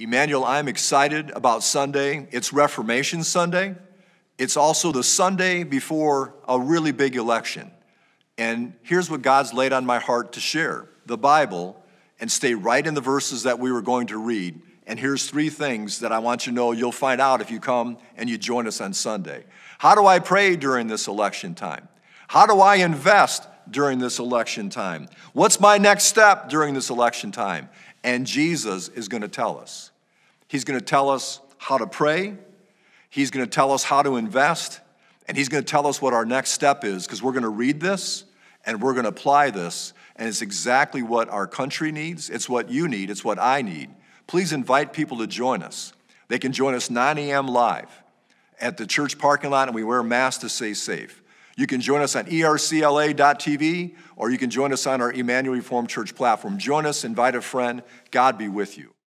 Emmanuel, I'm excited about Sunday. It's Reformation Sunday. It's also the Sunday before a really big election. And here's what God's laid on my heart to share the Bible and stay right in the verses that we were going to read. And here's three things that I want you to know you'll find out if you come and you join us on Sunday. How do I pray during this election time? How do I invest during this election time? What's my next step during this election time? And Jesus is going to tell us. He's going to tell us how to pray, He's going to tell us how to invest, and He's going to tell us what our next step is because we're going to read this and we're going to apply this. And it's exactly what our country needs. It's what you need. It's what I need. Please invite people to join us. They can join us 9 a.m. live at the church parking lot, and we wear masks to stay safe. You can join us on ercla.tv or you can join us on our Emmanuel Reformed Church platform. Join us, invite a friend. God be with you.